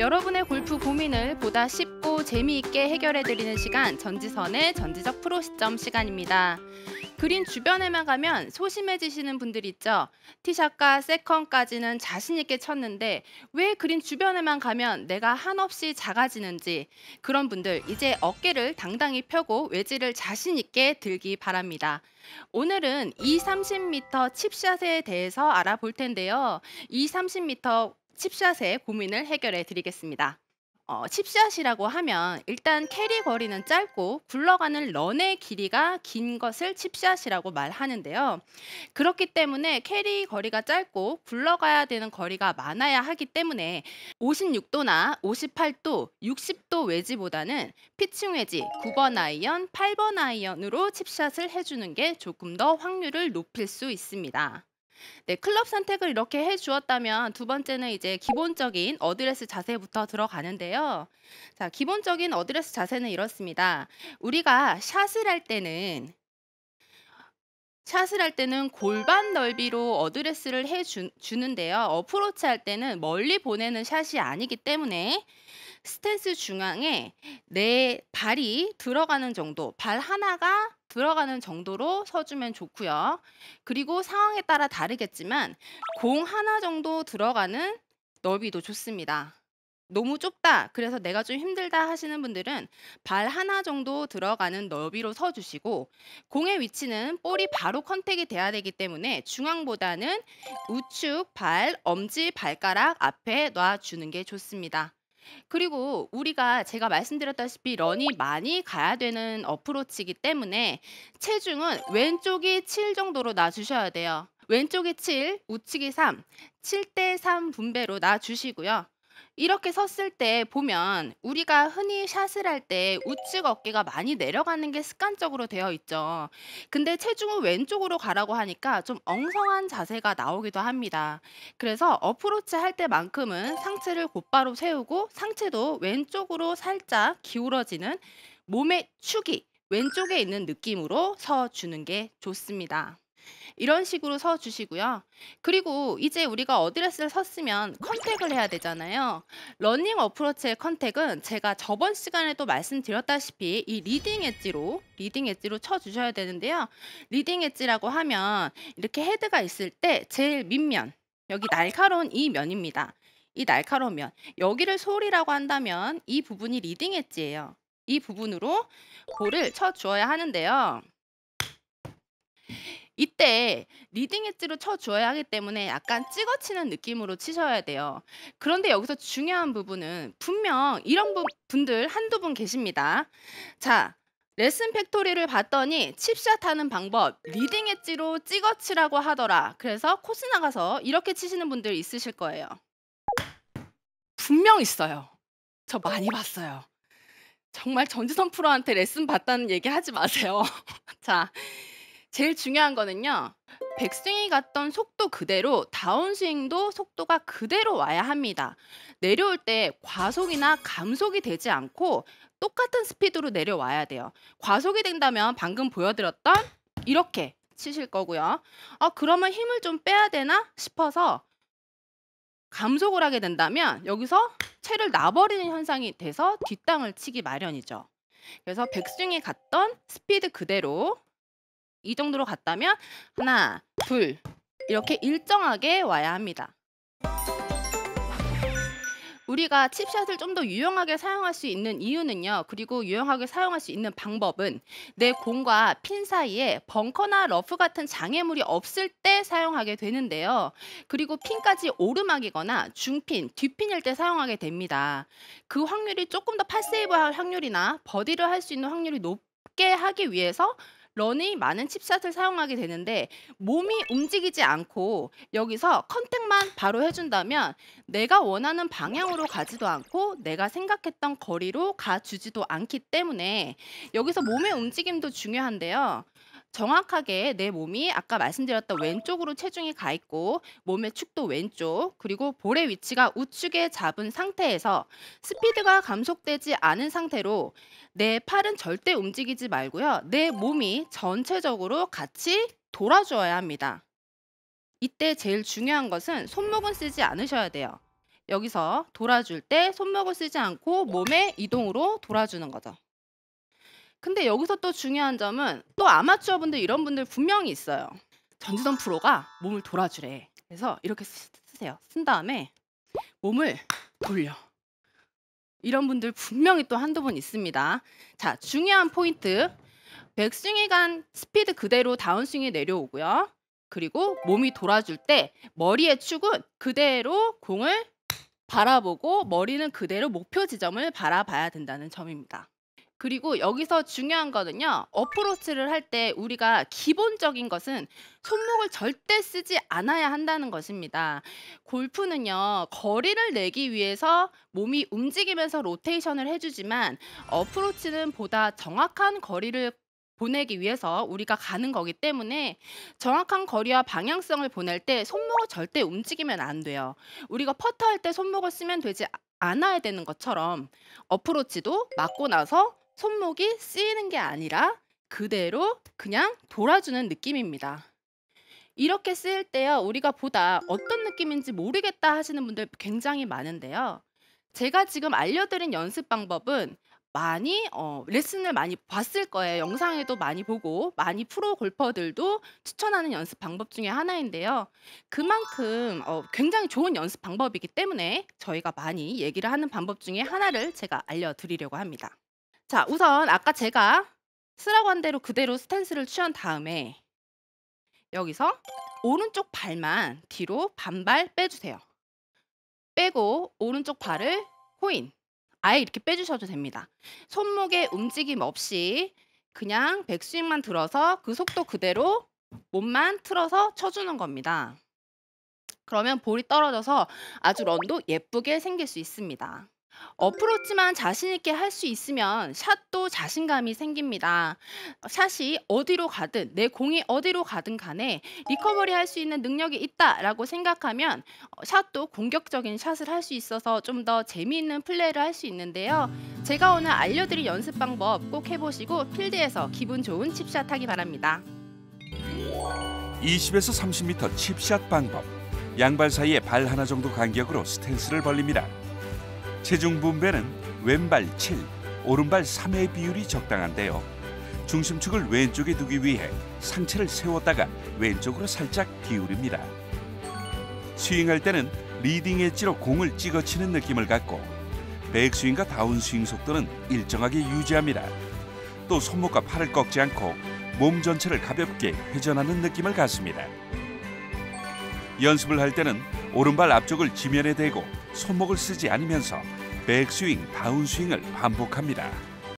여러분의 골프 고민을 보다 쉽고 재미있게 해결해드리는 시간 전지선의 전지적 프로 시점 시간입니다. 그린 주변에만 가면 소심해지시는 분들 있죠. 티샷과 세컨까지는 자신 있게 쳤는데 왜 그린 주변에만 가면 내가 한없이 작아지는지 그런 분들 이제 어깨를 당당히 펴고 외지를 자신 있게 들기 바랍니다. 오늘은 230m 칩샷에 대해서 알아볼 텐데요. 230m 칩샷의 고민을 해결해 드리겠습니다. 어, 칩샷이라고 하면 일단 캐리 거리는 짧고 굴러가는 런의 길이가 긴 것을 칩샷이라고 말하는데요. 그렇기 때문에 캐리 거리가 짧고 굴러가야 되는 거리가 많아야 하기 때문에 56도나 58도, 60도 외지보다는 피칭 외지 9번 아이언, 8번 아이언으로 칩샷을 해주는 게 조금 더 확률을 높일 수 있습니다. 네, 클럽 선택을 이렇게 해 주었다면 두 번째는 이제 기본적인 어드레스 자세부터 들어가는데요. 자, 기본적인 어드레스 자세는 이렇습니다. 우리가 샷을 할 때는 샷을 할 때는 골반 넓이로 어드레스를 해 주, 는데요 어프로치 할 때는 멀리 보내는 샷이 아니기 때문에 스탠스 중앙에 내 발이 들어가는 정도, 발 하나가 들어가는 정도로 서주면 좋고요. 그리고 상황에 따라 다르겠지만 공 하나 정도 들어가는 너비도 좋습니다. 너무 좁다 그래서 내가 좀 힘들다 하시는 분들은 발 하나 정도 들어가는 너비로 서주시고 공의 위치는 볼이 바로 컨택이 돼야 되기 때문에 중앙보다는 우측 발 엄지 발가락 앞에 놔주는 게 좋습니다. 그리고 우리가 제가 말씀드렸다시피 런이 많이 가야 되는 어프로치이기 때문에 체중은 왼쪽이 7 정도로 놔주셔야 돼요. 왼쪽이 7, 우측이 3, 7대 3 분배로 놔주시고요. 이렇게 섰을 때 보면 우리가 흔히 샷을 할 때 우측 어깨가 많이 내려가는 게 습관적으로 되어 있죠. 근데 체중을 왼쪽으로 가라고 하니까 좀 엉성한 자세가 나오기도 합니다. 그래서 어프로치 할 때만큼은 상체를 곧바로 세우고 상체도 왼쪽으로 살짝 기울어지는 몸의 축이 왼쪽에 있는 느낌으로 서 주는 게 좋습니다. 이런 식으로 서 주시고요. 그리고 이제 우리가 어드레스를 썼으면 컨택을 해야 되잖아요. 러닝 어프로치의 컨택은 제가 저번 시간에도 말씀드렸다시피 이 리딩 엣지로 리딩 엣지로 쳐 주셔야 되는데요. 리딩 엣지라고 하면 이렇게 헤드가 있을 때 제일 밑면 여기 날카로운 이 면입니다. 이 날카로운 면 여기를 소리라고 한다면 이 부분이 리딩 엣지예요. 이 부분으로 볼을 쳐 주어야 하는데요. 이때 리딩 엣지로 쳐줘야 하기 때문에 약간 찍어치는 느낌으로 치셔야 돼요. 그런데 여기서 중요한 부분은 분명 이런 부, 분들 한두 분 계십니다. 자, 레슨 팩토리를 봤더니 칩샷 하는 방법 리딩 엣지로 찍어치라고 하더라. 그래서 코스 나가서 이렇게 치시는 분들 있으실 거예요. 분명 있어요. 저 많이 봤어요. 정말 전지선 프로한테 레슨 봤다는 얘기 하지 마세요. 자, 제일 중요한 거는요. 백스윙이 갔던 속도 그대로 다운스윙도 속도가 그대로 와야 합니다. 내려올 때 과속이나 감속이 되지 않고 똑같은 스피드로 내려와야 돼요. 과속이 된다면 방금 보여드렸던 이렇게 치실 거고요. 어, 그러면 힘을 좀 빼야 되나 싶어서 감속을 하게 된다면 여기서 채를 놔버리는 현상이 돼서 뒷땅을 치기 마련이죠. 그래서 백스윙이 갔던 스피드 그대로 이 정도로 갔다면 하나, 둘 이렇게 일정하게 와야 합니다. 우리가 칩샷을 좀 더 유용하게 사용할 수 있는 이유는요. 그리고 유용하게 사용할 수 있는 방법은 내 공과 핀 사이에 벙커나 러프 같은 장애물이 없을 때 사용하게 되는데요. 그리고 핀까지 오르막이거나 중핀, 뒷핀일 때 사용하게 됩니다. 그 확률이 조금 더 파세이브할 확률이나 버디를 할 수 있는 확률이 높게 하기 위해서 런이 많은 칩샷을 사용하게 되는데 몸이 움직이지 않고 여기서 컨택만 바로 해준다면 내가 원하는 방향으로 가지도 않고 내가 생각했던 거리로 가주지도 않기 때문에 여기서 몸의 움직임도 중요한데요. 정확하게 내 몸이 아까 말씀드렸던 왼쪽으로 체중이 가 있고 몸의 축도 왼쪽 그리고 볼의 위치가 우측에 잡은 상태에서 스피드가 감속되지 않은 상태로 내 팔은 절대 움직이지 말고요. 내 몸이 전체적으로 같이 돌아줘야 합니다. 이때 제일 중요한 것은 손목은 쓰지 않으셔야 돼요. 여기서 돌아줄 때 손목을 쓰지 않고 몸의 이동으로 돌아주는 거죠. 근데 여기서 또 중요한 점은 또 아마추어 분들 이런 분들 분명히 있어요. 전지선 프로가 몸을 돌아주래. 그래서 이렇게 쓰, 세요쓴 다음에 몸을 돌려. 이런 분들 분명히 또 한두 분 있습니다. 자, 중요한 포인트. 백스윙이 간 스피드 그대로 다운스윙이 내려오고요. 그리고 몸이 돌아줄 때 머리의 축은 그대로 공을 바라보고 머리는 그대로 목표 지점을 바라봐야 된다는 점입니다. 그리고 여기서 중요한 거는요. 어프로치를 할 때 우리가 기본적인 것은 손목을 절대 쓰지 않아야 한다는 것입니다. 골프는요. 거리를 내기 위해서 몸이 움직이면서 로테이션을 해주지만 어프로치는 보다 정확한 거리를 보내기 위해서 우리가 가는 거기 때문에 정확한 거리와 방향성을 보낼 때 손목을 절대 움직이면 안 돼요. 우리가 퍼터할 때 손목을 쓰면 되지 않아야 되는 것처럼 어프로치도 맞고 나서 손목이 쓰이는 게 아니라 그대로 그냥 돌아주는 느낌입니다. 이렇게 쓰일 때요. 우리가 보다 어떤 느낌인지 모르겠다 하시는 분들 굉장히 많은데요. 제가 지금 알려드린 연습 방법은 많이 어, 레슨을 많이 봤을 거예요. 영상에도 많이 보고 많이 프로 골퍼들도 추천하는 연습 방법 중에 하나인데요. 그만큼 어, 굉장히 좋은 연습 방법이기 때문에 저희가 많이 얘기를 하는 방법 중에 하나를 제가 알려드리려고 합니다. 자, 우선 아까 제가 쓰라고 한 대로 그대로 스탠스를 취한 다음에 여기서 오른쪽 발만 뒤로 반발 빼주세요. 빼고 오른쪽 발을 코인 아예 이렇게 빼주셔도 됩니다. 손목의 움직임 없이 그냥 백스윙만 들어서 그 속도 그대로 몸만 틀어서 쳐주는 겁니다. 그러면 볼이 떨어져서 아주 런도 예쁘게 생길 수 있습니다. 어프로치만 자신 있게 할 수 있으면 샷도 자신감이 생깁니다. 샷이 어디로 가든 내 공이 어디로 가든 간에 리커버리 할 수 있는 능력이 있다라고 생각하면 어, 샷도 공격적인 샷을 할 수 있어서 좀 더 재미있는 플레이를 할 수 있는데요. 제가 오늘 알려드릴 연습 방법 꼭 해보시고 필드에서 기분 좋은 칩샷 하기 바랍니다. 20에서 30m 칩샷 방법 양발 사이에 발 하나 정도 간격으로 스탠스를 벌립니다. 체중 분배는 왼발 7, 오른발 3의 비율이 적당한데요. 중심축을 왼쪽에 두기 위해 상체를 세웠다가 왼쪽으로 살짝 기울입니다. 스윙할 때는 리딩 엣지로 공을 찍어치는 느낌을 갖고 백스윙과 다운스윙 속도는 일정하게 유지합니다. 또 손목과 팔을 꺾지 않고 몸 전체를 가볍게 회전하는 느낌을 갖습니다. 연습을 할 때는 오른발 앞쪽을 지면에 대고 손목을 쓰지 않으면서 백스윙, 다운스윙을 반복합니다.